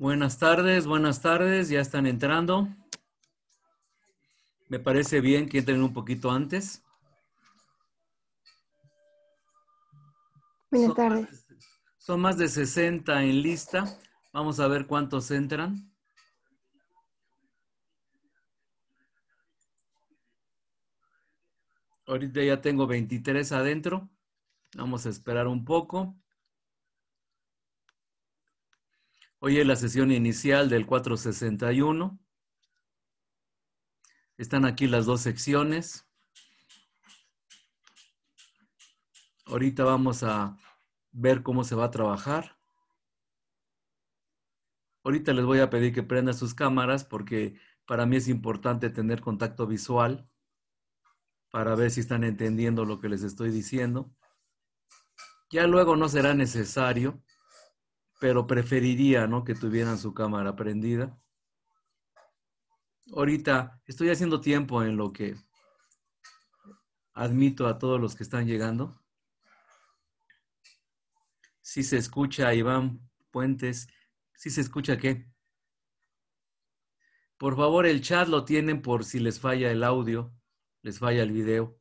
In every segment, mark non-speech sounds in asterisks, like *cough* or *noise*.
Buenas tardes, buenas tardes, ya están entrando. Me parece bien que entren un poquito antes. Buenas tardes. son más de 60 en lista. Vamos a ver cuántos entran. Ahorita ya tengo 23 adentro. Vamos a esperar un poco. Hoy es la sesión inicial del 461. Están aquí las dos secciones. Ahorita vamos a ver cómo se va a trabajar. Ahorita les voy a pedir que prendan sus cámaras porque para mí es importante tener contacto visual para ver si están entendiendo lo que les estoy diciendo. Ya luego no será necesario pero preferiría ¿no? que tuvieran su cámara prendida. Ahorita estoy haciendo tiempo en lo que admito a todos los que están llegando. Si se escucha Iván Puentes, si se escucha qué. Por favor, el chat lo tienen por si les falla el audio, les falla el video.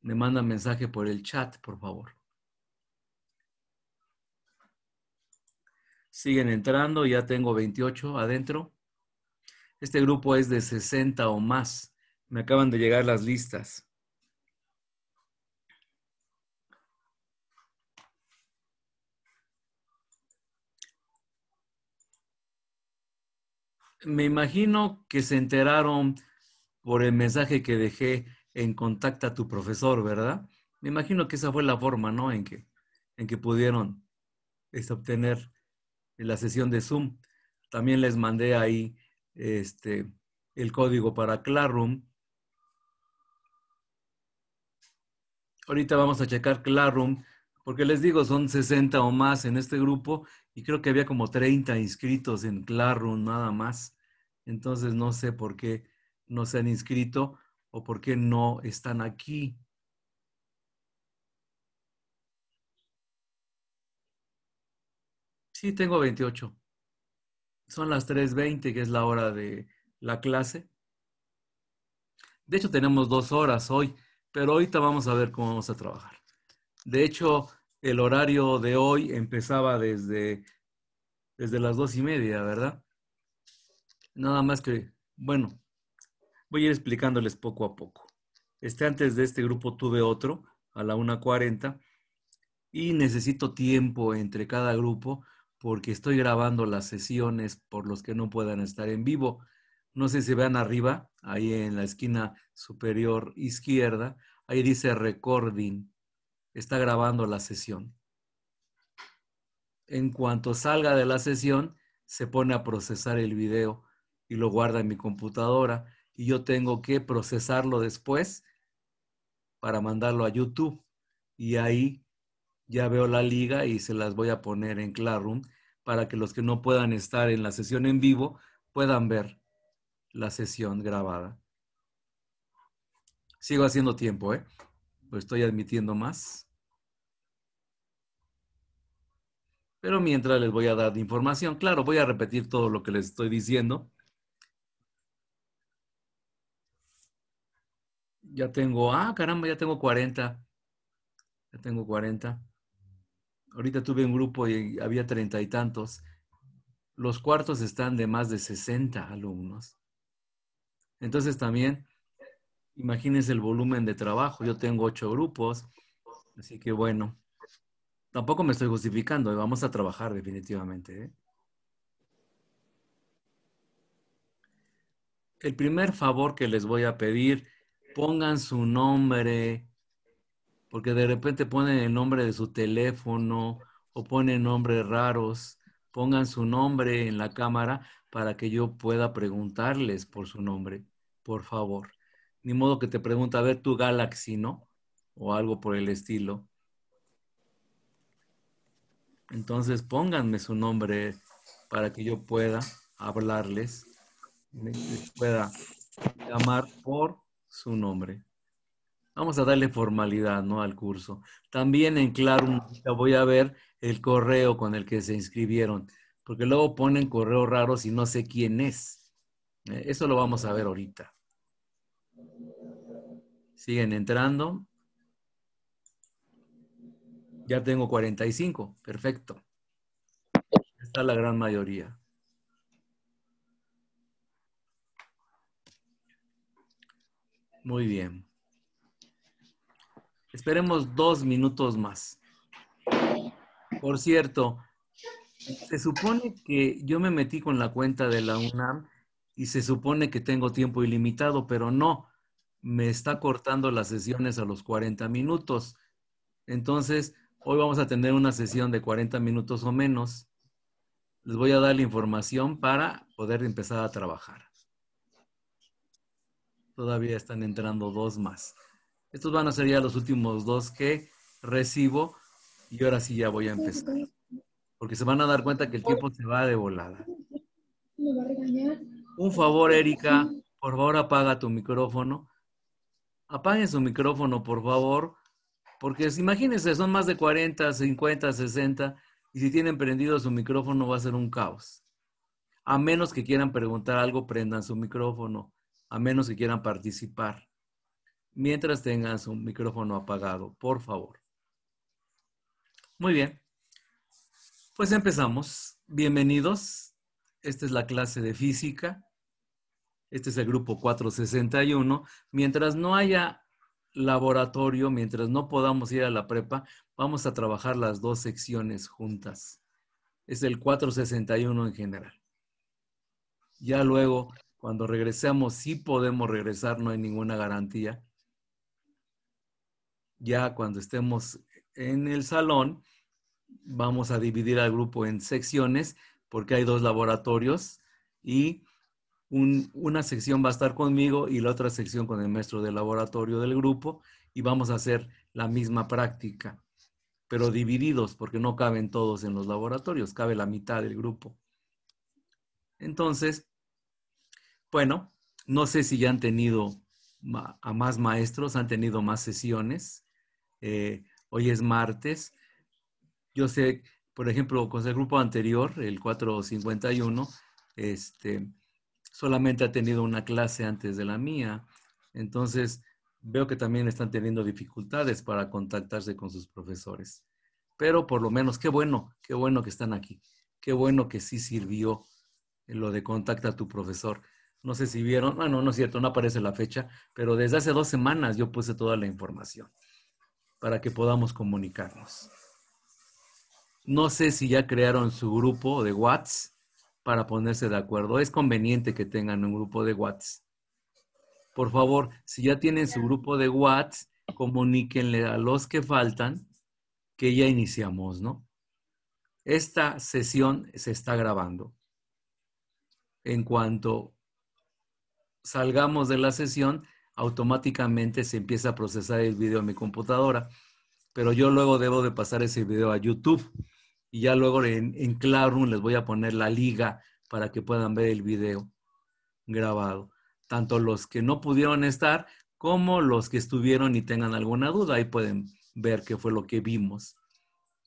Me mandan mensaje por el chat, por favor. siguen entrando, ya tengo 28 adentro. Este grupo es de 60 o más. Me acaban de llegar las listas. Me imagino que se enteraron por el mensaje que dejé en Contacta a tu profesor, ¿verdad? Me imagino que esa fue la forma, ¿no? En que, en que pudieron este, obtener en la sesión de Zoom. También les mandé ahí este, el código para Classroom. Ahorita vamos a checar Classroom, porque les digo, son 60 o más en este grupo y creo que había como 30 inscritos en Classroom nada más. Entonces no sé por qué no se han inscrito o por qué no están aquí. Sí, tengo 28. Son las 3.20, que es la hora de la clase. De hecho, tenemos dos horas hoy, pero ahorita vamos a ver cómo vamos a trabajar. De hecho, el horario de hoy empezaba desde, desde las dos y media, ¿verdad? Nada más que, bueno, voy a ir explicándoles poco a poco. Este antes de este grupo tuve otro a la 1.40 y necesito tiempo entre cada grupo porque estoy grabando las sesiones por los que no puedan estar en vivo. No sé si vean arriba, ahí en la esquina superior izquierda, ahí dice recording, está grabando la sesión. En cuanto salga de la sesión, se pone a procesar el video y lo guarda en mi computadora y yo tengo que procesarlo después para mandarlo a YouTube y ahí ya veo la liga y se las voy a poner en Classroom para que los que no puedan estar en la sesión en vivo puedan ver la sesión grabada. Sigo haciendo tiempo, ¿eh? Pues estoy admitiendo más. Pero mientras les voy a dar información, claro, voy a repetir todo lo que les estoy diciendo. Ya tengo, ah, caramba, ya tengo 40. Ya tengo 40 ahorita tuve un grupo y había treinta y tantos. Los cuartos están de más de 60 alumnos. Entonces también, imagínense el volumen de trabajo. Yo tengo ocho grupos, así que bueno, tampoco me estoy justificando, ¿eh? vamos a trabajar definitivamente. ¿eh? El primer favor que les voy a pedir, pongan su nombre porque de repente ponen el nombre de su teléfono o ponen nombres raros, pongan su nombre en la cámara para que yo pueda preguntarles por su nombre, por favor. Ni modo que te pregunta, a ver tu Galaxy, ¿no? O algo por el estilo. Entonces pónganme su nombre para que yo pueda hablarles, les pueda llamar por su nombre. Vamos a darle formalidad, ¿no? Al curso. También en Claro ah. voy a ver el correo con el que se inscribieron, porque luego ponen correo raros y no sé quién es. Eh, eso lo vamos a ver ahorita. Siguen entrando. Ya tengo 45, perfecto. Está la gran mayoría. Muy bien. Esperemos dos minutos más. Por cierto, se supone que yo me metí con la cuenta de la UNAM y se supone que tengo tiempo ilimitado, pero no, me está cortando las sesiones a los 40 minutos. Entonces, hoy vamos a tener una sesión de 40 minutos o menos. Les voy a dar la información para poder empezar a trabajar. Todavía están entrando dos más. Estos van a ser ya los últimos dos que recibo y ahora sí ya voy a empezar. Porque se van a dar cuenta que el tiempo se va de volada. Un favor, Erika, por favor apaga tu micrófono. Apague su micrófono, por favor, porque imagínense, son más de 40, 50, 60, y si tienen prendido su micrófono va a ser un caos. A menos que quieran preguntar algo, prendan su micrófono, a menos que quieran participar mientras tengas su micrófono apagado, por favor. Muy bien. Pues empezamos. Bienvenidos. Esta es la clase de física. Este es el grupo 461. Mientras no haya laboratorio, mientras no podamos ir a la prepa, vamos a trabajar las dos secciones juntas. Es el 461 en general. Ya luego, cuando regresemos, sí podemos regresar, no hay ninguna garantía, ya cuando estemos en el salón, vamos a dividir al grupo en secciones porque hay dos laboratorios y una sección va a estar conmigo y la otra sección con el maestro del laboratorio del grupo y vamos a hacer la misma práctica, pero divididos porque no caben todos en los laboratorios, cabe la mitad del grupo. Entonces, bueno, no sé si ya han tenido a más maestros, han tenido más sesiones. Eh, hoy es martes. Yo sé, por ejemplo, con el grupo anterior, el 451, este, solamente ha tenido una clase antes de la mía. Entonces, veo que también están teniendo dificultades para contactarse con sus profesores. Pero por lo menos, qué bueno, qué bueno que están aquí. Qué bueno que sí sirvió lo de contacta a tu profesor. No sé si vieron, bueno, no es cierto, no aparece la fecha, pero desde hace dos semanas yo puse toda la información para que podamos comunicarnos. No sé si ya crearon su grupo de WhatsApp para ponerse de acuerdo. Es conveniente que tengan un grupo de WhatsApp. Por favor, si ya tienen su grupo de WhatsApp, comuníquenle a los que faltan que ya iniciamos, ¿no? Esta sesión se está grabando. En cuanto salgamos de la sesión, automáticamente se empieza a procesar el video en mi computadora, pero yo luego debo de pasar ese video a YouTube y ya luego en, en Classroom les voy a poner la liga para que puedan ver el video grabado. Tanto los que no pudieron estar como los que estuvieron y tengan alguna duda, ahí pueden ver qué fue lo que vimos,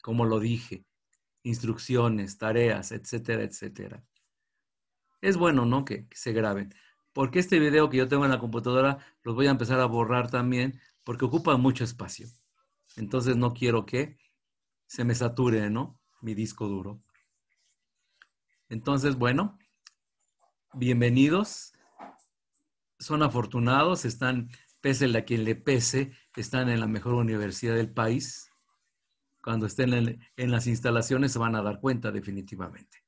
como lo dije, instrucciones, tareas, etcétera, etcétera. Es bueno, ¿no? Que, que se graben porque este video que yo tengo en la computadora los voy a empezar a borrar también porque ocupa mucho espacio. Entonces no quiero que se me sature, ¿no? Mi disco duro. Entonces, bueno, bienvenidos. Son afortunados, están, pese a quien le pese, están en la mejor universidad del país. Cuando estén en, en las instalaciones se van a dar cuenta definitivamente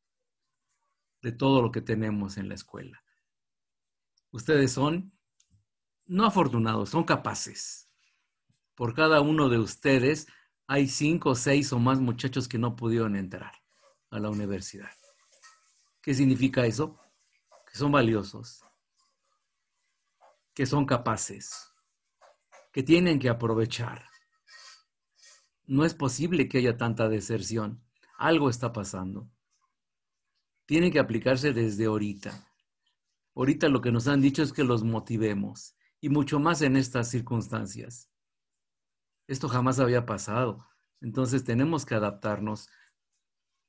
de todo lo que tenemos en la escuela Ustedes son no afortunados, son capaces. Por cada uno de ustedes hay cinco, seis o más muchachos que no pudieron entrar a la universidad. ¿Qué significa eso? Que son valiosos, que son capaces, que tienen que aprovechar. No es posible que haya tanta deserción. Algo está pasando. Tienen que aplicarse desde ahorita. Ahorita lo que nos han dicho es que los motivemos y mucho más en estas circunstancias. Esto jamás había pasado, entonces tenemos que adaptarnos.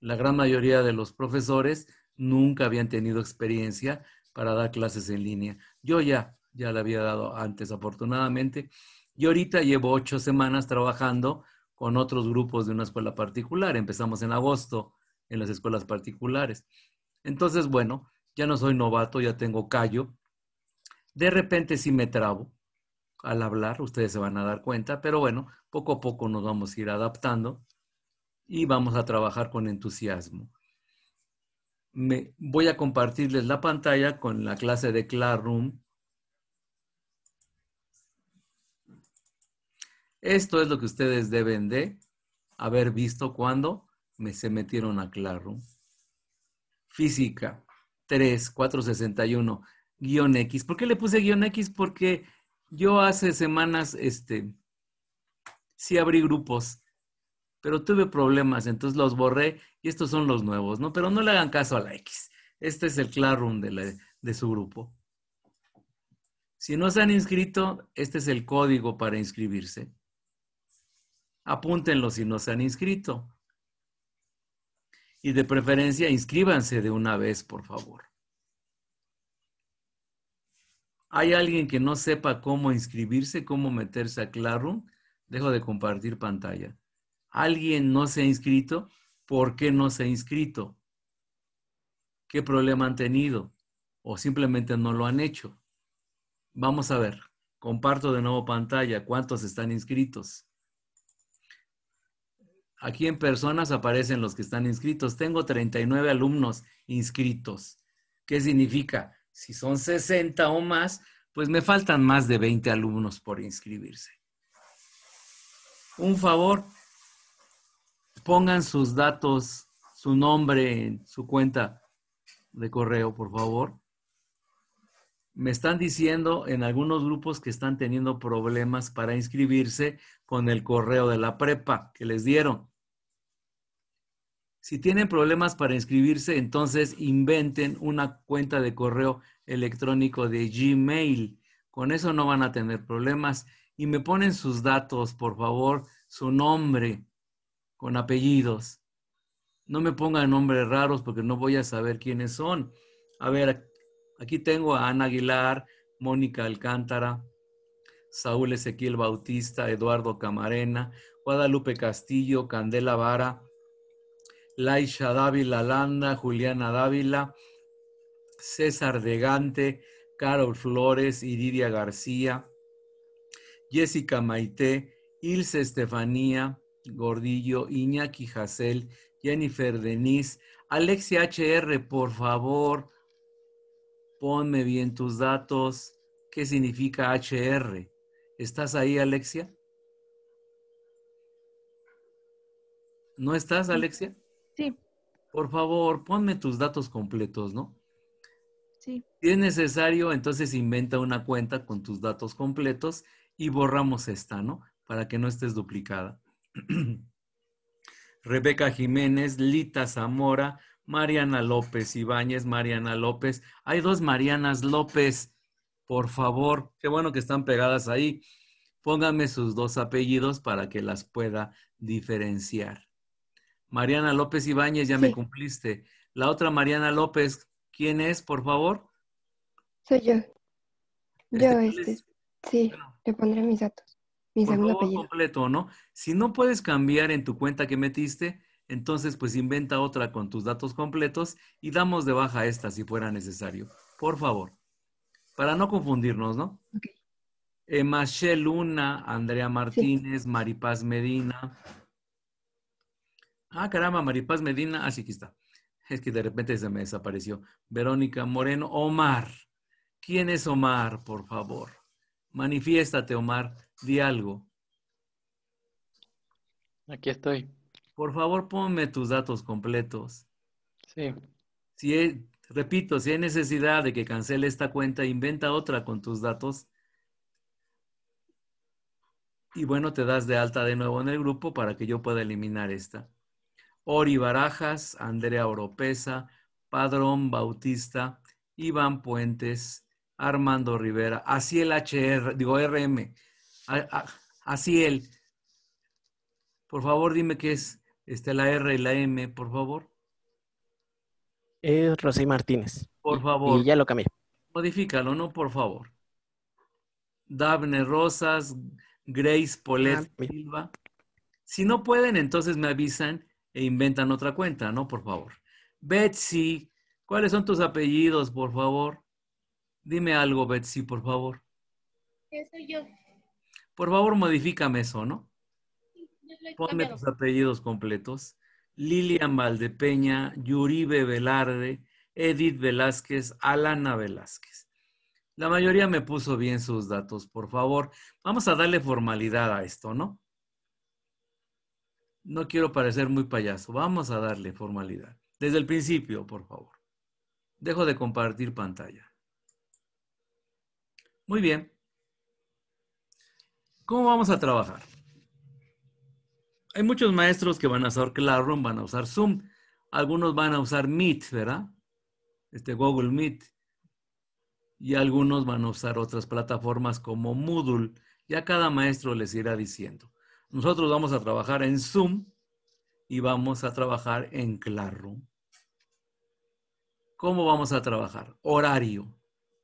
La gran mayoría de los profesores nunca habían tenido experiencia para dar clases en línea. Yo ya, ya la había dado antes, afortunadamente, y ahorita llevo ocho semanas trabajando con otros grupos de una escuela particular. Empezamos en agosto en las escuelas particulares. Entonces, bueno, ya no soy novato, ya tengo callo. De repente sí me trabo al hablar, ustedes se van a dar cuenta, pero bueno, poco a poco nos vamos a ir adaptando y vamos a trabajar con entusiasmo. Me, voy a compartirles la pantalla con la clase de Classroom. Esto es lo que ustedes deben de haber visto cuando me se metieron a Classroom. Física. 3461 guión X. ¿Por qué le puse guión X? Porque yo hace semanas, este, sí abrí grupos, pero tuve problemas, entonces los borré y estos son los nuevos, ¿no? Pero no le hagan caso a la X. Este es el Classroom de, de su grupo. Si no se han inscrito, este es el código para inscribirse. Apúntenlo si no se han inscrito y de preferencia inscríbanse de una vez, por favor. ¿Hay alguien que no sepa cómo inscribirse, cómo meterse a Classroom? Dejo de compartir pantalla. ¿Alguien no se ha inscrito? ¿Por qué no se ha inscrito? ¿Qué problema han tenido? ¿O simplemente no lo han hecho? Vamos a ver. Comparto de nuevo pantalla. ¿Cuántos están inscritos? aquí en personas aparecen los que están inscritos. Tengo 39 alumnos inscritos. ¿Qué significa? Si son 60 o más, pues me faltan más de 20 alumnos por inscribirse. Un favor, pongan sus datos, su nombre en su cuenta de correo, por favor. Me están diciendo en algunos grupos que están teniendo problemas para inscribirse con el correo de la prepa que les dieron. Si tienen problemas para inscribirse, entonces inventen una cuenta de correo electrónico de Gmail. Con eso no van a tener problemas. Y me ponen sus datos, por favor, su nombre con apellidos. No me pongan nombres raros porque no voy a saber quiénes son. A ver, aquí tengo a Ana Aguilar, Mónica Alcántara, Saúl Ezequiel Bautista, Eduardo Camarena, Guadalupe Castillo, Candela Vara, Laisha Dávila Landa, Juliana Dávila, César Degante, Carol Flores, Iridia García, Jessica Maite, Ilse Estefanía, Gordillo, Iñaki Jacel, Jennifer Deniz, Alexia HR, por favor, ponme bien tus datos. ¿Qué significa HR? ¿Estás ahí, Alexia? ¿No estás, Alexia? Sí. Por favor, ponme tus datos completos, ¿no? Sí. Si es necesario, entonces inventa una cuenta con tus datos completos y borramos esta, ¿no? Para que no estés duplicada. *clears throat* Rebeca Jiménez, Lita Zamora, Mariana López Ibáñez, Mariana López. Hay dos Marianas López, por favor. Qué bueno que están pegadas ahí. Pónganme sus dos apellidos para que las pueda diferenciar. Mariana López Ibáñez, ya me cumpliste. La otra Mariana López, ¿quién es, por favor? Soy yo. Yo, este. este sí, le pondré mis datos. Mi segundo apellido. completo, ¿no? Si no puedes cambiar en tu cuenta que metiste, entonces pues inventa otra con tus datos completos y damos de baja esta si fuera necesario. Por favor. Para no confundirnos, ¿no? Ok. Emma Luna, Andrea Martínez, Maripaz Medina, Ah, caramba, Maripaz Medina, así ah, que está. Es que de repente se me desapareció. Verónica Moreno, Omar. ¿Quién es Omar, por favor? Manifiéstate, Omar, di algo. Aquí estoy. Por favor, ponme tus datos completos. Sí. Si repito, si hay necesidad de que cancele esta cuenta, inventa otra con tus datos. Y bueno, te das de alta de nuevo en el grupo para que yo pueda eliminar esta. Ori Barajas, Andrea Oropesa, Padrón Bautista, Iván Puentes, Armando Rivera, así el HR, digo RM, así el. Por favor, dime qué es este, la R y la M, por favor. Es Rosé Martínez. Por favor. Y ya lo cambié. Modifícalo, ¿no? Por favor. Daphne Rosas, Grace Polet ah, Silva. Si no pueden, entonces me avisan e inventan otra cuenta, ¿no? Por favor. Betsy, ¿cuáles son tus apellidos, por favor? Dime algo, Betsy, por favor. soy yo. Por favor, modifícame eso, ¿no? Ponme tus apellidos completos. Lilian Valdepeña, Yuribe Velarde, Edith Velázquez, Alana Velázquez. La mayoría me puso bien sus datos, por favor. Vamos a darle formalidad a esto, ¿no? No quiero parecer muy payaso. Vamos a darle formalidad. Desde el principio, por favor. Dejo de compartir pantalla. Muy bien. ¿Cómo vamos a trabajar? Hay muchos maestros que van a usar Classroom, van a usar Zoom. Algunos van a usar Meet, ¿verdad? Este Google Meet. Y algunos van a usar otras plataformas como Moodle. Ya cada maestro les irá diciendo. Nosotros vamos a trabajar en Zoom y vamos a trabajar en Claro. ¿Cómo vamos a trabajar? Horario.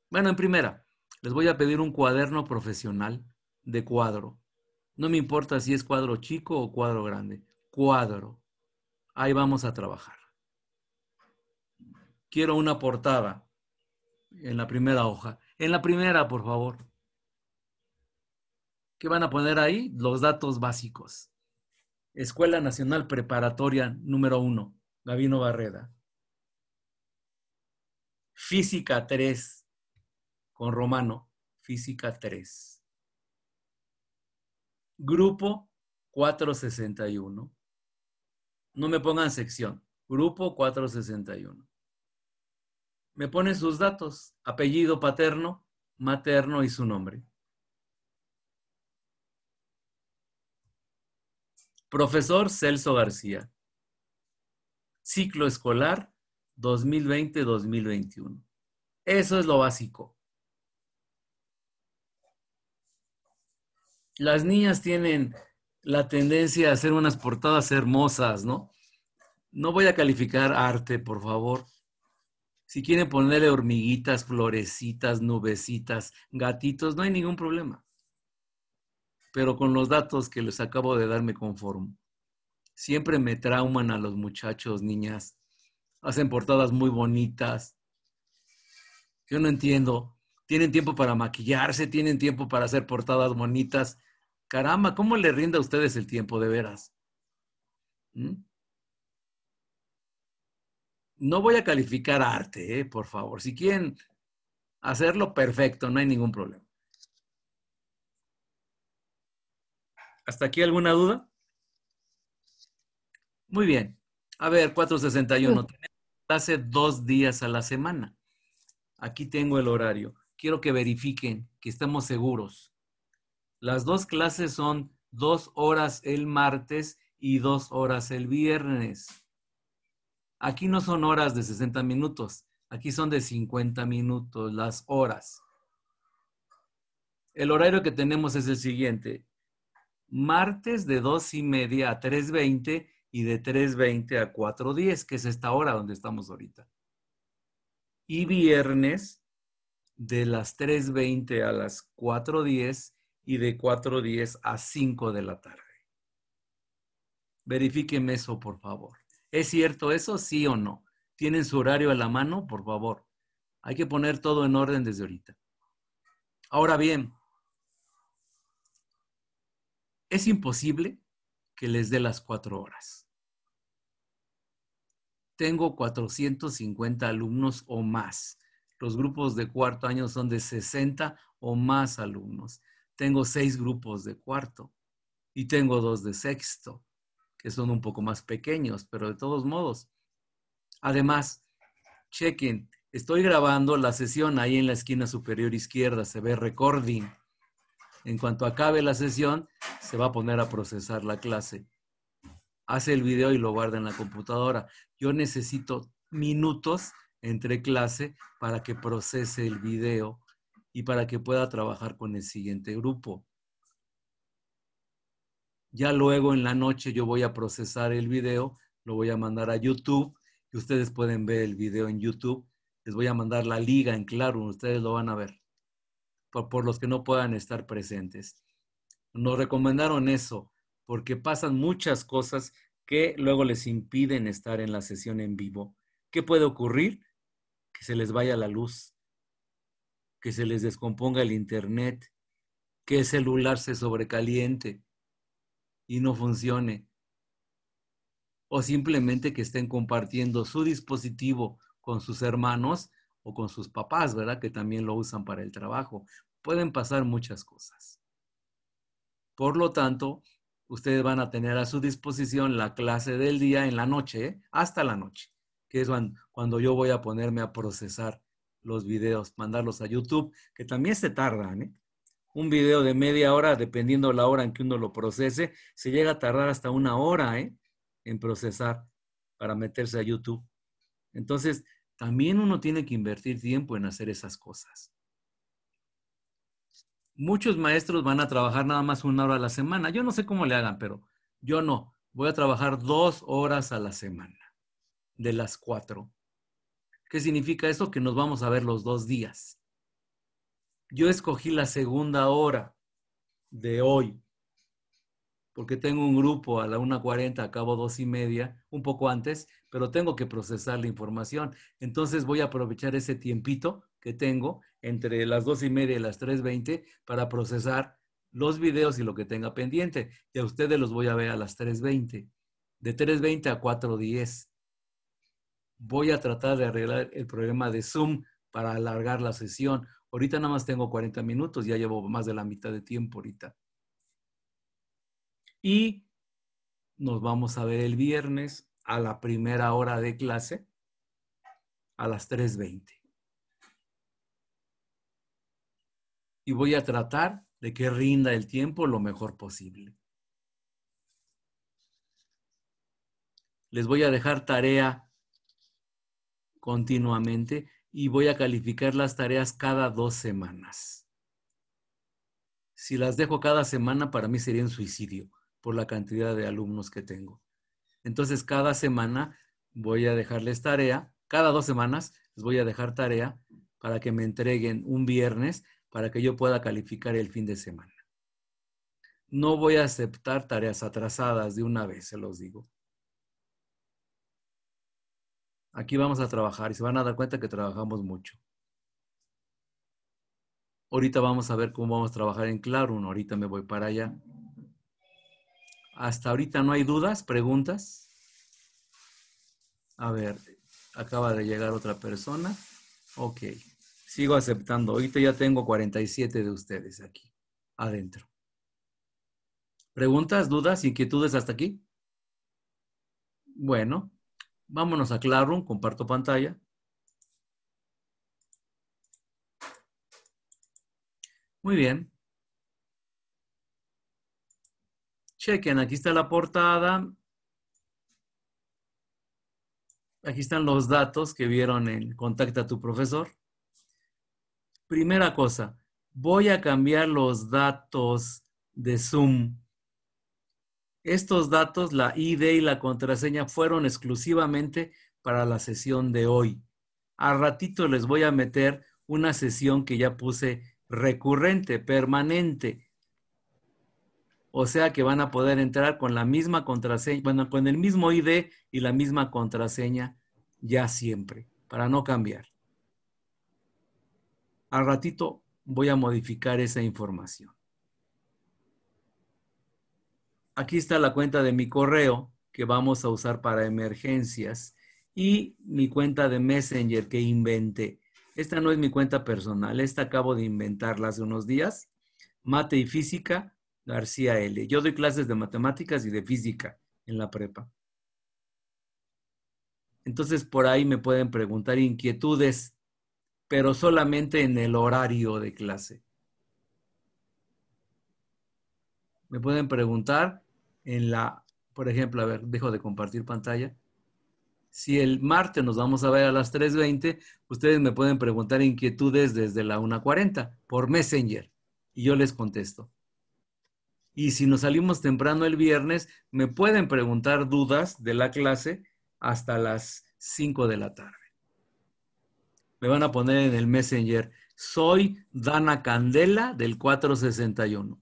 Bueno, en primera, les voy a pedir un cuaderno profesional de cuadro. No me importa si es cuadro chico o cuadro grande. Cuadro. Ahí vamos a trabajar. Quiero una portada en la primera hoja. En la primera, por favor. ¿Qué van a poner ahí? Los datos básicos. Escuela Nacional Preparatoria número 1, Gavino Barreda. Física 3, con Romano, Física 3. Grupo 461. No me pongan sección. Grupo 461. Me ponen sus datos, apellido paterno, materno y su nombre. Profesor Celso García. Ciclo escolar 2020-2021. Eso es lo básico. Las niñas tienen la tendencia a hacer unas portadas hermosas, ¿no? No voy a calificar arte, por favor. Si quieren ponerle hormiguitas, florecitas, nubecitas, gatitos, no hay ningún problema pero con los datos que les acabo de dar me conformo. Siempre me trauman a los muchachos, niñas. Hacen portadas muy bonitas. Yo no entiendo. Tienen tiempo para maquillarse, tienen tiempo para hacer portadas bonitas. Caramba, ¿cómo le rinda a ustedes el tiempo de veras? ¿Mm? No voy a calificar arte, ¿eh? por favor. Si quieren hacerlo, perfecto, no hay ningún problema. ¿Hasta aquí alguna duda? Muy bien. A ver, 461. Tenemos clase dos días a la semana. Aquí tengo el horario. Quiero que verifiquen que estamos seguros. Las dos clases son dos horas el martes y dos horas el viernes. Aquí no son horas de 60 minutos. Aquí son de 50 minutos las horas. El horario que tenemos es el siguiente martes de 2 y media a 3.20 y de 3.20 a 4.10, que es esta hora donde estamos ahorita. Y viernes de las 3.20 a las 4.10 y de 4.10 a 5 de la tarde. Verifíquenme eso, por favor. ¿Es cierto eso? ¿Sí o no? ¿Tienen su horario a la mano? Por favor. Hay que poner todo en orden desde ahorita. Ahora bien, es imposible que les dé las cuatro horas. Tengo 450 alumnos o más. Los grupos de cuarto año son de 60 o más alumnos. Tengo seis grupos de cuarto y tengo dos de sexto, que son un poco más pequeños, pero de todos modos. Además, chequen, estoy grabando la sesión ahí en la esquina superior izquierda, se ve recording en cuanto acabe la sesión, se va a poner a procesar la clase. Hace el video y lo guarda en la computadora. Yo necesito minutos entre clase para que procese el video y para que pueda trabajar con el siguiente grupo. Ya luego en la noche yo voy a procesar el video, lo voy a mandar a YouTube y ustedes pueden ver el video en YouTube. Les voy a mandar la liga en claro, ustedes lo van a ver por, los que no puedan estar presentes. Nos recomendaron eso porque pasan muchas cosas que luego les impiden estar en la sesión en vivo. ¿Qué puede ocurrir? Que se les vaya la luz, que se les descomponga el internet, que el celular se sobrecaliente y no funcione. O simplemente que estén compartiendo su dispositivo con sus hermanos o con sus papás, ¿verdad? Que también lo usan para el trabajo. Pueden pasar muchas cosas. Por lo tanto, ustedes van a tener a su disposición la clase del día en la noche, hasta la noche, que es cuando yo voy a ponerme a procesar los videos, mandarlos a YouTube, que también se tardan. ¿eh? Un video de media hora, dependiendo la hora en que uno lo procese, se llega a tardar hasta una hora ¿eh? en procesar para meterse a YouTube. Entonces, también uno tiene que invertir tiempo en hacer esas cosas. Muchos maestros van a trabajar nada más una hora a la semana. Yo no sé cómo le hagan, pero yo no. Voy a trabajar dos horas a la semana, de las cuatro. ¿Qué significa eso? Que nos vamos a ver los dos días. Yo escogí la segunda hora de hoy, porque tengo un grupo a la 1.40, acabo dos y media, un poco antes, pero tengo que procesar la información. Entonces voy a aprovechar ese tiempito que tengo entre las dos y media y las 3.20 para procesar los videos y lo que tenga pendiente. Y a ustedes los voy a ver a las 3.20. De 3.20 a 4.10. Voy a tratar de arreglar el problema de Zoom para alargar la sesión. Ahorita nada más tengo 40 minutos, ya llevo más de la mitad de tiempo ahorita. Y nos vamos a ver el viernes a la primera hora de clase a las 3.20. Y voy a tratar de que rinda el tiempo lo mejor posible. Les voy a dejar tarea continuamente y voy a calificar las tareas cada dos semanas. Si las dejo cada semana, para mí sería un suicidio por la cantidad de alumnos que tengo. Entonces, cada semana voy a dejarles tarea, cada dos semanas les voy a dejar tarea para que me entreguen un viernes para que yo pueda calificar el fin de semana. No voy a aceptar tareas atrasadas de una vez, se los digo. Aquí vamos a trabajar y se van a dar cuenta que trabajamos mucho. Ahorita vamos a ver cómo vamos a trabajar en Claro. Ahorita me voy para allá. Hasta ahorita no hay dudas, preguntas. A ver, acaba de llegar otra persona. Ok, sigo aceptando. Ahorita ya tengo 47 de ustedes aquí, adentro. ¿Preguntas, dudas, inquietudes hasta aquí? Bueno, vámonos a Classroom, comparto pantalla. Muy bien. Chequen, aquí está la portada. Aquí están los datos que vieron en Contacta a tu profesor. Primera cosa, voy a cambiar los datos de Zoom. Estos datos, la ID y la contraseña, fueron exclusivamente para la sesión de hoy. A ratito les voy a meter una sesión que ya puse recurrente, permanente, o sea que van a poder entrar con la misma contraseña, bueno, con el mismo ID y la misma contraseña ya siempre, para no cambiar. Al ratito voy a modificar esa información. Aquí está la cuenta de mi correo que vamos a usar para emergencias y mi cuenta de Messenger que inventé. Esta no es mi cuenta personal, esta acabo de inventarla hace unos días. Mate y física García L. Yo doy clases de matemáticas y de física en la prepa. Entonces, por ahí me pueden preguntar inquietudes, pero solamente en el horario de clase. Me pueden preguntar en la, por ejemplo, a ver, dejo de compartir pantalla. Si el martes nos vamos a ver a las 3.20, ustedes me pueden preguntar inquietudes desde la 1.40 por Messenger y yo les contesto. Y si nos salimos temprano el viernes, me pueden preguntar dudas de la clase hasta las 5 de la tarde. Me van a poner en el Messenger. Soy Dana Candela del 461.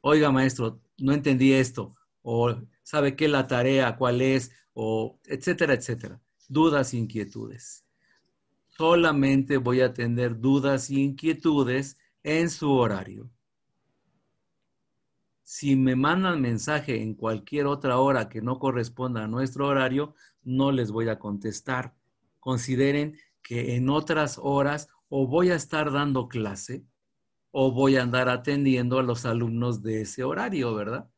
Oiga, maestro, no entendí esto. O sabe qué la tarea, cuál es, o etcétera, etcétera. Dudas, e inquietudes. Solamente voy a atender dudas e inquietudes en su horario. Si me mandan mensaje en cualquier otra hora que no corresponda a nuestro horario, no les voy a contestar. Consideren que en otras horas o voy a estar dando clase o voy a andar atendiendo a los alumnos de ese horario, ¿verdad?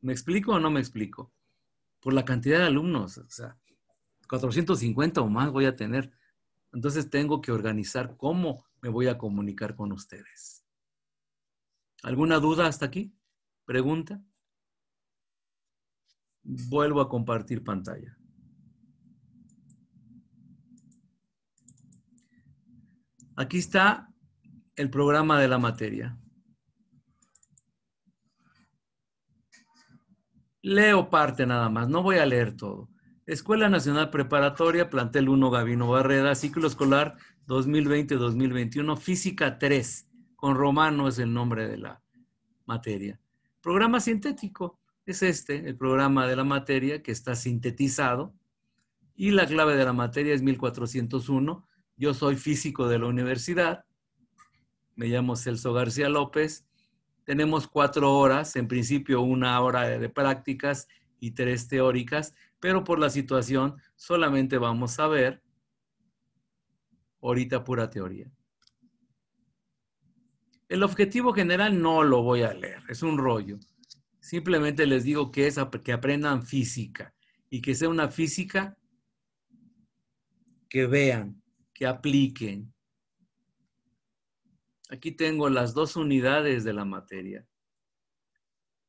¿Me explico o no me explico? Por la cantidad de alumnos, o sea, 450 o más voy a tener. Entonces tengo que organizar cómo me voy a comunicar con ustedes. ¿Alguna duda hasta aquí? Pregunta. Vuelvo a compartir pantalla. Aquí está el programa de la materia. Leo parte nada más, no voy a leer todo. Escuela Nacional Preparatoria, plantel 1 Gabino Barrera, ciclo escolar 2020-2021, física 3, con Romano es el nombre de la materia. Programa sintético es este, el programa de la materia que está sintetizado y la clave de la materia es 1401. Yo soy físico de la universidad, me llamo Celso García López. Tenemos cuatro horas, en principio una hora de prácticas y tres teóricas, pero por la situación solamente vamos a ver ahorita pura teoría. El objetivo general no lo voy a leer, es un rollo. Simplemente les digo que que aprendan física y que sea una física que vean, que apliquen. Aquí tengo las dos unidades de la materia.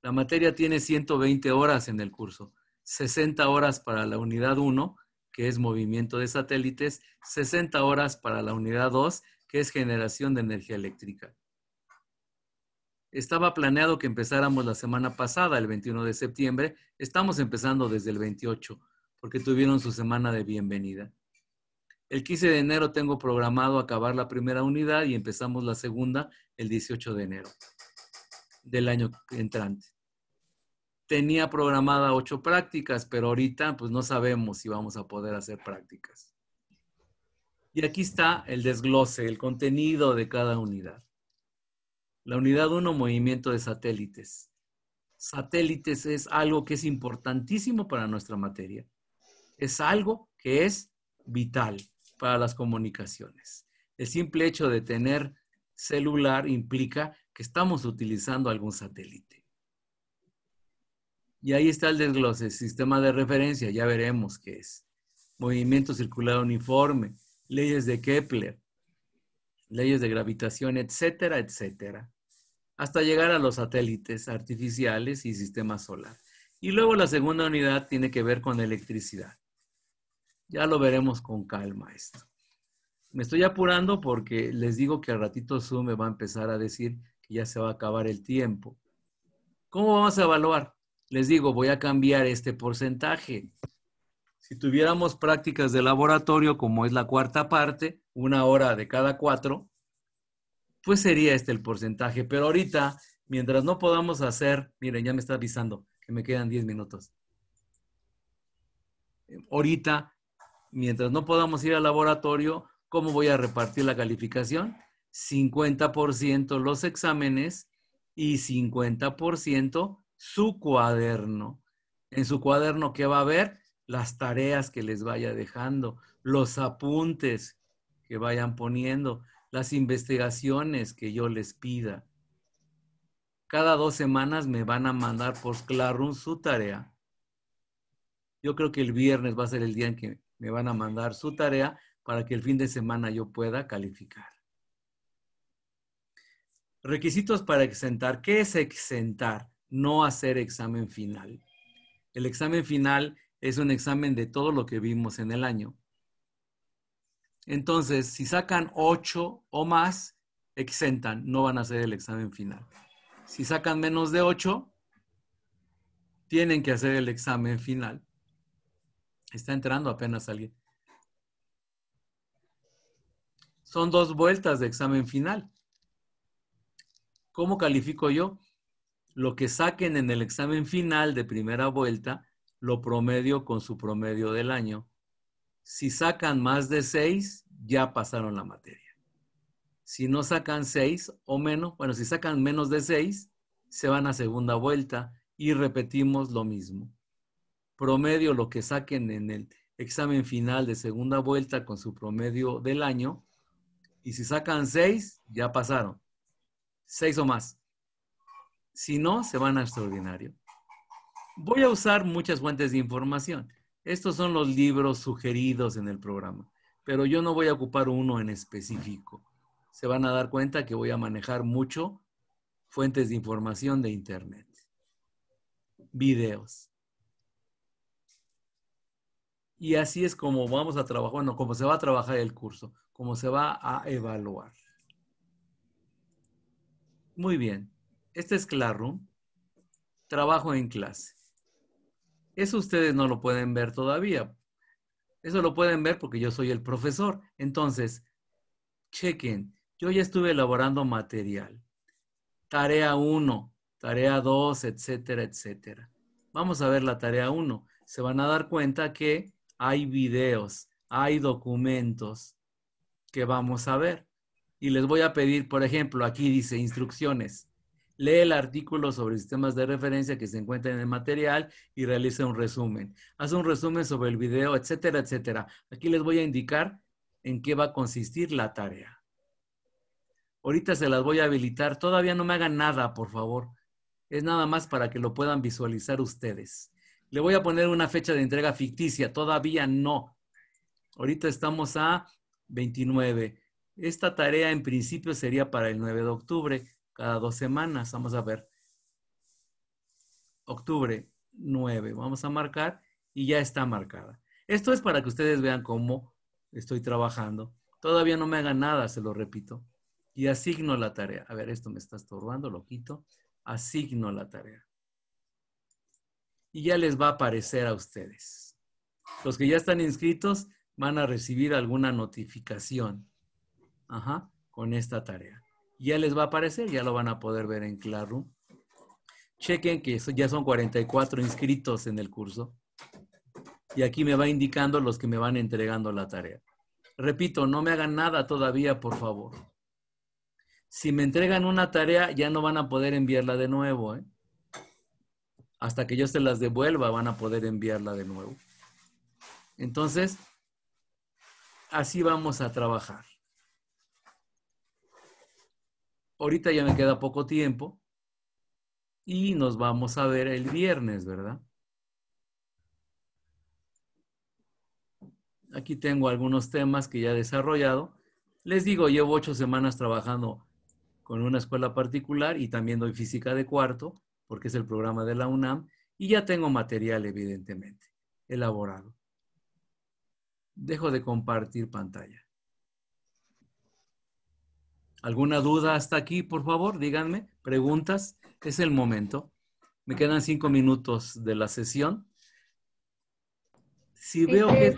La materia tiene 120 horas en el curso, 60 horas para la unidad 1, que es movimiento de satélites, 60 horas para la unidad 2, que es generación de energía eléctrica. Estaba planeado que empezáramos la semana pasada, el 21 de septiembre. Estamos empezando desde el 28, porque tuvieron su semana de bienvenida. El 15 de enero tengo programado acabar la primera unidad y empezamos la segunda el 18 de enero del año entrante. Tenía programada ocho prácticas, pero ahorita pues no sabemos si vamos a poder hacer prácticas. Y aquí está el desglose, el contenido de cada unidad. La unidad 1, movimiento de satélites. Satélites es algo que es importantísimo para nuestra materia. Es algo que es vital para las comunicaciones. El simple hecho de tener celular implica que estamos utilizando algún satélite. Y ahí está el desglose, sistema de referencia, ya veremos qué es. Movimiento circular uniforme, leyes de Kepler, leyes de gravitación, etcétera, etcétera hasta llegar a los satélites artificiales y sistema solar. Y luego la segunda unidad tiene que ver con electricidad. Ya lo veremos con calma esto. Me estoy apurando porque les digo que al ratito Zoom me va a empezar a decir que ya se va a acabar el tiempo. ¿Cómo vamos a evaluar? Les digo, voy a cambiar este porcentaje. Si tuviéramos prácticas de laboratorio, como es la cuarta parte, una hora de cada cuatro, pues sería este el porcentaje. Pero ahorita, mientras no podamos hacer, miren, ya me está avisando que me quedan 10 minutos. Ahorita, mientras no podamos ir al laboratorio, ¿cómo voy a repartir la calificación? 50% los exámenes y 50% su cuaderno. En su cuaderno, ¿qué va a haber? Las tareas que les vaya dejando, los apuntes que vayan poniendo las investigaciones que yo les pida. Cada dos semanas me van a mandar por Clarum su tarea. Yo creo que el viernes va a ser el día en que me van a mandar su tarea para que el fin de semana yo pueda calificar. Requisitos para exentar. ¿Qué es exentar? No hacer examen final. El examen final es un examen de todo lo que vimos en el año. Entonces, si sacan ocho o más, exentan, no van a hacer el examen final. Si sacan menos de ocho, tienen que hacer el examen final. Está entrando apenas alguien. Son dos vueltas de examen final. ¿Cómo califico yo? Lo que saquen en el examen final de primera vuelta, lo promedio con su promedio del año si sacan más de seis, ya pasaron la materia. Si no sacan seis o menos, bueno, si sacan menos de seis, se van a segunda vuelta y repetimos lo mismo. Promedio lo que saquen en el examen final de segunda vuelta con su promedio del año. Y si sacan seis, ya pasaron. Seis o más. Si no, se van a extraordinario. Voy a usar muchas fuentes de información. Estos son los libros sugeridos en el programa, pero yo no voy a ocupar uno en específico. Se van a dar cuenta que voy a manejar mucho fuentes de información de Internet. Videos. Y así es como vamos a trabajar, bueno, como se va a trabajar el curso, como se va a evaluar. Muy bien. Este es Classroom. Trabajo en clase. Eso ustedes no lo pueden ver todavía. Eso lo pueden ver porque yo soy el profesor. Entonces, chequen, yo ya estuve elaborando material. Tarea 1, tarea 2, etcétera, etcétera. Vamos a ver la tarea 1. Se van a dar cuenta que hay videos, hay documentos que vamos a ver. Y les voy a pedir, por ejemplo, aquí dice instrucciones lee el artículo sobre sistemas de referencia que se encuentra en el material y realiza un resumen. Haz un resumen sobre el video, etcétera, etcétera. Aquí les voy a indicar en qué va a consistir la tarea. Ahorita se las voy a habilitar. Todavía no me hagan nada, por favor. Es nada más para que lo puedan visualizar ustedes. Le voy a poner una fecha de entrega ficticia. Todavía no. Ahorita estamos a 29. Esta tarea en principio sería para el 9 de octubre cada dos semanas. Vamos a ver. Octubre 9. Vamos a marcar y ya está marcada. Esto es para que ustedes vean cómo estoy trabajando. Todavía no me hagan nada, se lo repito. Y asigno la tarea. A ver, esto me está estorbando, lo quito. Asigno la tarea. Y ya les va a aparecer a ustedes. Los que ya están inscritos van a recibir alguna notificación Ajá, con esta tarea ya les va a aparecer, ya lo van a poder ver en Classroom. Chequen que ya son 44 inscritos en el curso. Y aquí me va indicando los que me van entregando la tarea. Repito, no me hagan nada todavía, por favor. Si me entregan una tarea, ya no van a poder enviarla de nuevo. ¿eh? Hasta que yo se las devuelva, van a poder enviarla de nuevo. Entonces, así vamos a trabajar. Ahorita ya me queda poco tiempo y nos vamos a ver el viernes, ¿verdad? Aquí tengo algunos temas que ya he desarrollado. Les digo, llevo ocho semanas trabajando con una escuela particular y también doy física de cuarto, porque es el programa de la UNAM, y ya tengo material, evidentemente, elaborado. Dejo de compartir pantalla. ¿Alguna duda hasta aquí, por favor? Díganme, preguntas, es el momento. Me quedan cinco minutos de la sesión. Si veo que...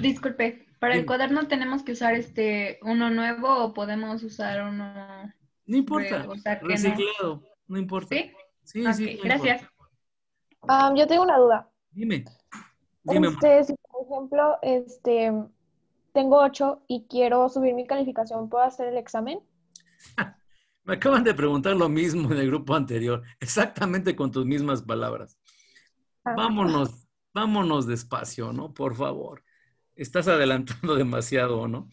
disculpe, para el cuaderno tenemos que usar este uno nuevo o podemos usar uno... No importa, reciclado, no... importa. ¿Sí? Sí, sí gracias. Ah, yo tengo una duda. Dime. dime. Este, por ejemplo, este, tengo ocho y quiero subir mi calificación, ¿puedo hacer el examen? *laughs* Me acaban de preguntar lo mismo en el grupo anterior, exactamente con tus mismas palabras. Ah. Vámonos, vámonos despacio, ¿no? Por favor. Estás adelantando *laughs* demasiado, ¿no?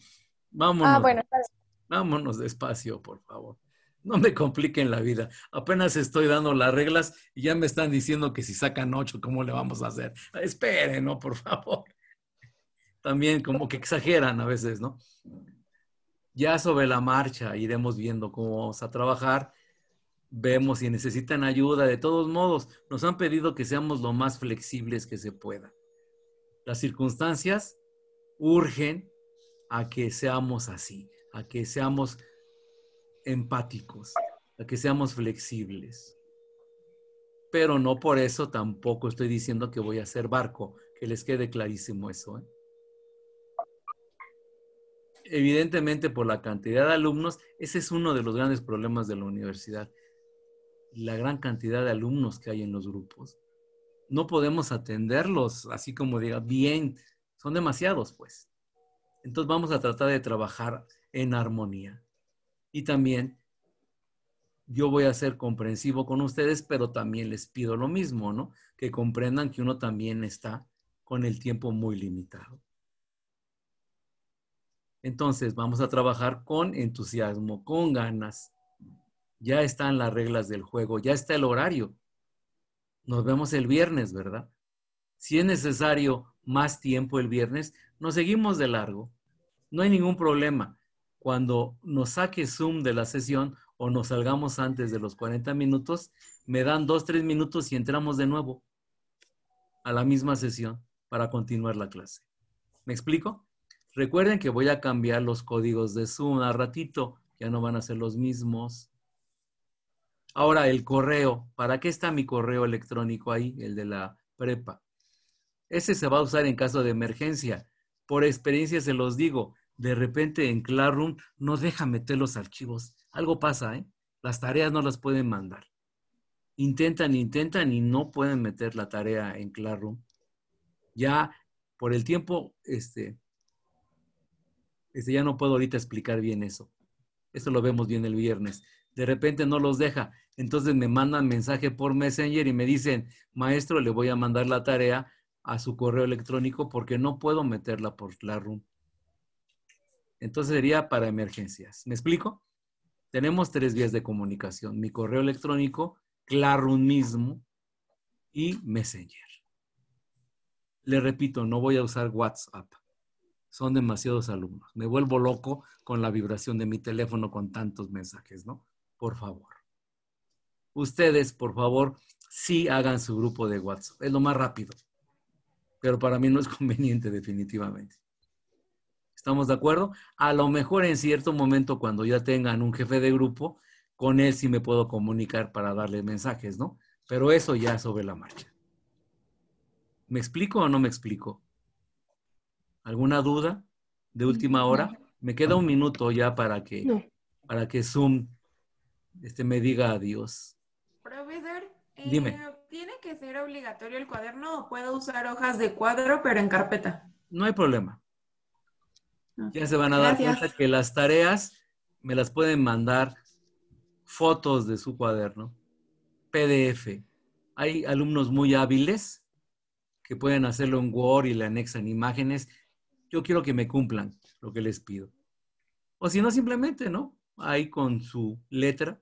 Vámonos. Ah, bueno, Vámonos despacio, por favor. No me compliquen la vida. Apenas estoy dando las reglas y ya me están diciendo que si sacan ocho, ¿cómo le vamos a hacer? Esperen, ¿no? Por favor también como que exageran a veces, ¿no? Ya sobre la marcha iremos viendo cómo vamos a trabajar, vemos si necesitan ayuda, de todos modos, nos han pedido que seamos lo más flexibles que se pueda. Las circunstancias urgen a que seamos así, a que seamos empáticos, a que seamos flexibles. Pero no por eso tampoco estoy diciendo que voy a ser barco, que les quede clarísimo eso. ¿eh? evidentemente por la cantidad de alumnos, ese es uno de los grandes problemas de la universidad. La gran cantidad de alumnos que hay en los grupos. No podemos atenderlos así como diga, bien, son demasiados pues. Entonces vamos a tratar de trabajar en armonía. Y también yo voy a ser comprensivo con ustedes, pero también les pido lo mismo, ¿no? Que comprendan que uno también está con el tiempo muy limitado. Entonces, vamos a trabajar con entusiasmo, con ganas. Ya están las reglas del juego, ya está el horario. Nos vemos el viernes, ¿verdad? Si es necesario más tiempo el viernes, nos seguimos de largo. No hay ningún problema. Cuando nos saque Zoom de la sesión o nos salgamos antes de los 40 minutos, me dan dos, tres minutos y entramos de nuevo a la misma sesión para continuar la clase. ¿Me explico? Recuerden que voy a cambiar los códigos de Zoom a ratito, ya no van a ser los mismos. Ahora, el correo. ¿Para qué está mi correo electrónico ahí, el de la prepa? Ese se va a usar en caso de emergencia. Por experiencia se los digo, de repente en Classroom no deja meter los archivos. Algo pasa, ¿eh? Las tareas no las pueden mandar. Intentan, intentan y no pueden meter la tarea en Classroom. Ya por el tiempo, este, ya no puedo ahorita explicar bien eso. Eso lo vemos bien el viernes. De repente no los deja. Entonces me mandan mensaje por Messenger y me dicen, maestro, le voy a mandar la tarea a su correo electrónico porque no puedo meterla por Classroom. Entonces sería para emergencias. ¿Me explico? Tenemos tres vías de comunicación. Mi correo electrónico, Classroom mismo y Messenger. Le repito, no voy a usar WhatsApp son demasiados alumnos. Me vuelvo loco con la vibración de mi teléfono con tantos mensajes, ¿no? Por favor. Ustedes, por favor, sí hagan su grupo de WhatsApp. Es lo más rápido. Pero para mí no es *laughs* conveniente definitivamente. ¿Estamos de acuerdo? A lo mejor en cierto momento cuando ya tengan un jefe de grupo, con él sí me puedo comunicar para darle mensajes, ¿no? Pero eso ya sobre la marcha. ¿Me explico o no me explico? ¿Alguna duda de última mm, hora? Me queda un minuto ya para que, para que Zoom este, me diga adiós. Profesor, eh, ¿tiene que ser obligatorio el cuaderno o puedo usar hojas de cuadro pero en carpeta? No hay problema. Ah, ya se van a dar cuenta que las tareas me las pueden mandar fotos de su cuaderno, PDF. Hay alumnos muy hábiles que pueden hacerlo en Word y le anexan imágenes yo quiero que me cumplan lo que les pido. O si no, simplemente, ¿no? Ahí con su letra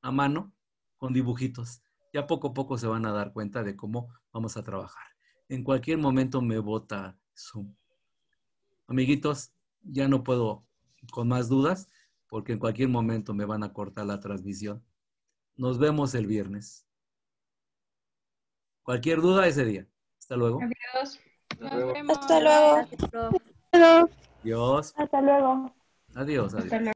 a mano, con dibujitos. Ya poco a poco se van a dar cuenta de cómo vamos a trabajar. En cualquier momento me vota Zoom. Amiguitos, ya no puedo con más dudas porque en cualquier momento me van a cortar la transmisión. Nos vemos el viernes. Cualquier duda ese día. Hasta luego. Hasta luego. Adiós. Hasta luego. Adiós, adiós. Hasta luego.